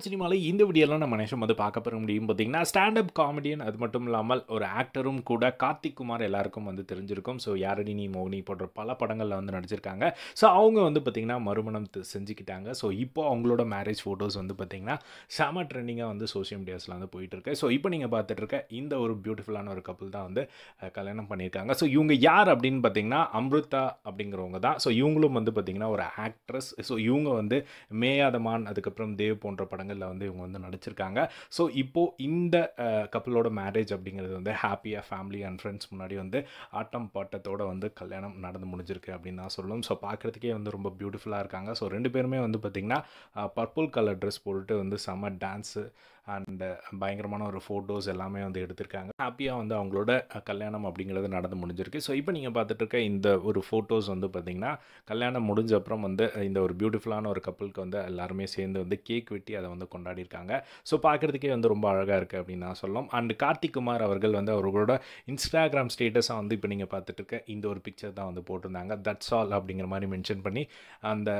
பாலிவுட் சினிமாவில் இந்த வீடியோலாம் நம்ம நேஷம் வந்து பார்க்க பெற முடியும் பார்த்தீங்கன்னா ஸ்டாண்டப் காமெடியன் அது மட்டும் இல்லாமல் ஒரு ஆக்டரும் கூட கார்த்திக் குமார் எல்லாருக்கும் வந்து தெரிஞ்சிருக்கும் ஸோ நீ மோகினி போன்ற பல படங்களில் வந்து நடிச்சிருக்காங்க ஸோ அவங்க வந்து பார்த்திங்கன்னா மறுமணம் செஞ்சுக்கிட்டாங்க ஸோ இப்போ அவங்களோட மேரேஜ் ஃபோட்டோஸ் வந்து பார்த்திங்கன்னா செம ட்ரெண்டிங்காக வந்து சோஷியல் மீடியாஸில் வந்து போயிட்டுருக்கு ஸோ இப்போ நீங்கள் பார்த்துட்ருக்க இந்த ஒரு பியூட்டிஃபுல்லான ஒரு கப்பல் தான் வந்து கல்யாணம் பண்ணியிருக்காங்க ஸோ இவங்க யார் அப்படின்னு பார்த்திங்கன்னா அம்ருதா அப்படிங்கிறவங்க தான் ஸோ இவங்களும் வந்து பார்த்திங்கன்னா ஒரு ஆக்ட்ரஸ் ஸோ இவங்க வந்து மேயாதமான் அதுக்கப்புறம் தேவ் போன்ற படங்கள் படங்களில் வந்து இவங்க வந்து நடிச்சிருக்காங்க ஸோ இப்போது இந்த கப்பலோட மேரேஜ் அப்படிங்கிறது வந்து ஹாப்பியாக ஃபேமிலி அண்ட் ஃப்ரெண்ட்ஸ் முன்னாடி வந்து ஆட்டம் பாட்டத்தோடு வந்து கல்யாணம் நடந்து முடிஞ்சிருக்கு அப்படின்னு நான் சொல்லணும் ஸோ பார்க்குறதுக்கே வந்து ரொம்ப பியூட்டிஃபுல்லாக இருக்காங்க ஸோ ரெண்டு பேருமே வந்து பார்த்திங்கன்னா பர்பிள் கலர் ட்ரெஸ் போட்டுட்டு வந்து செம்ம டான்ஸு அண்டு பயங்கரமான ஒரு ஃபோட்டோஸ் எல்லாமே வந்து எடுத்திருக்காங்க ஹாப்பியாக வந்து அவங்களோட கல்யாணம் அப்படிங்கிறது நடந்து முடிஞ்சிருக்கு ஸோ இப்போ நீங்கள் பார்த்துட்டு இருக்க இந்த ஒரு ஃபோட்டோஸ் வந்து பார்த்திங்கன்னா கல்யாணம் முடிஞ்ச அப்புறம் வந்து இந்த ஒரு பியூட்டிஃபுல்லான ஒரு கப்பலுக்கு வந்து எல்லாருமே சேர்ந்து வந்து கேக் வெட்டி அதை வந்து கொண்டாடியிருக்காங்க ஸோ பார்க்குறதுக்கே வந்து ரொம்ப அழகாக இருக்குது அப்படின்னு நான் சொல்லலாம் அண்ட் கார்த்திக் குமார் அவர்கள் வந்து அவர்களோட இன்ஸ்டாகிராம் ஸ்டேட்டஸாக வந்து இப்போ நீங்கள் பார்த்துட்டு இருக்க இந்த ஒரு பிக்சர் தான் வந்து போட்டிருந்தாங்க தட்ஸ் ஆல் அப்படிங்கிற மாதிரி மென்ஷன் பண்ணி அந்த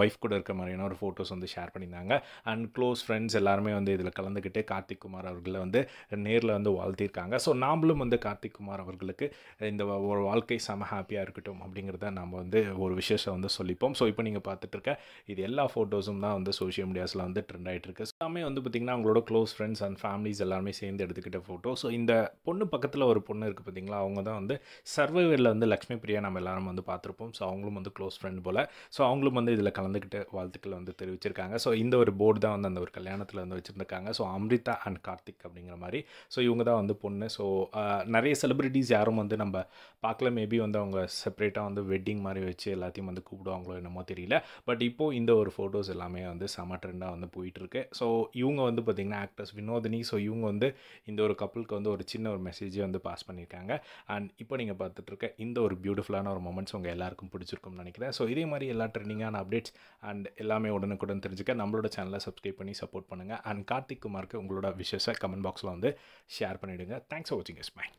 ஒய்ஃப் கூட இருக்க மாதிரியான ஒரு ஃபோட்டோஸ் வந்து ஷேர் பண்ணியிருந்தாங்க அண்ட் க்ளோஸ் ஃப்ரெண்ட்ஸ் எல்லாருமே வந்து இதில் கலந்துக்கிட்டு கலந்துக்கிட்டே கார்த்திக் குமார் அவர்களை வந்து நேரில் வந்து வாழ்த்தியிருக்காங்க ஸோ நாமளும் வந்து கார்த்திக் குமார் அவர்களுக்கு இந்த ஒரு வாழ்க்கை செம ஹாப்பியாக இருக்கட்டும் அப்படிங்கிறத நம்ம வந்து ஒரு விசேஷம் வந்து சொல்லிப்போம் ஸோ இப்போ நீங்கள் பார்த்துட்டு இருக்க இது எல்லா ஃபோட்டோஸும் தான் வந்து சோஷியல் மீடியாஸில் வந்து ட்ரெண்ட் ஆகிட்டு இருக்கு எல்லாமே வந்து பார்த்திங்கன்னா அவங்களோட க்ளோஸ் ஃப்ரெண்ட்ஸ் அண்ட் ஃபேமிலிஸ் எல்லாருமே சேர்ந்து எடுத்துக்கிட்ட ஃபோட்டோ ஸோ இந்த பொண்ணு பக்கத்தில் ஒரு பொண்ணு இருக்குது பார்த்திங்களா அவங்க தான் வந்து சர்வைவரில் வந்து லக்ஷ்மி பிரியா நம்ம எல்லாரும் வந்து பார்த்துருப்போம் ஸோ அவங்களும் வந்து க்ளோஸ் ஃப்ரெண்ட் போல் ஸோ அவங்களும் வந்து இதில் கலந்துக்கிட்டு வாழ்த்துக்களை வந்து தெரிவிச்சிருக்காங்க ஸோ இந்த ஒரு போர்டு தான் வந்து அந்த ஒரு கல்யாணத்தில் வந்து வச்சுருந்தாங்க இருக்காங்க ஸோ அம்ரிதா அண்ட் கார்த்திக் அப்படிங்கிற மாதிரி ஸோ இவங்க தான் வந்து பொண்ணு ஸோ நிறைய செலிப்ரிட்டிஸ் யாரும் வந்து நம்ம பார்க்கல மேபி வந்து அவங்க செப்ரேட்டாக வந்து வெட்டிங் மாதிரி வச்சு எல்லாத்தையும் வந்து கூப்பிடுவாங்களோ என்னமோ தெரியல பட் இப்போது இந்த ஒரு ஃபோட்டோஸ் எல்லாமே வந்து செம ட்ரெண்டாக வந்து போயிட்டுருக்கு ஸோ இவங்க வந்து பார்த்திங்கன்னா ஆக்டர்ஸ் வினோதினி ஸோ இவங்க வந்து இந்த ஒரு கப்புளுக்கு வந்து ஒரு சின்ன ஒரு மெசேஜே வந்து பாஸ் பண்ணியிருக்காங்க அண்ட் இப்போ நீங்கள் பார்த்துட்ருக்க இந்த ஒரு பியூட்டிஃபுல்லான ஒரு மொமெண்ட்ஸ் உங்கள் எல்லாருக்கும் பிடிச்சிருக்கும்னு நினைக்கிறேன் ஸோ இதே மாதிரி எல்லா ட்ரெண்டிங்கான அப்டேட்ஸ் அண்ட் எல்லாமே உடனுக்குடன் தெரிஞ்சுக்க நம்மளோட சேனலை சப்ஸ்கிரைப் பண்ணி சப்போர்ட் பண்ணுங்கள் அண்ட் கார்த்திக் கார்த்திக் குமாருக்கு உங்களோட விஷயத்தை கமெண்ட் பாக்ஸில் வந்து ஷேர் பண்ணிவிடுங்க தேங்க்ஸ் ஃபார் வாட்சிங் இஸ் பை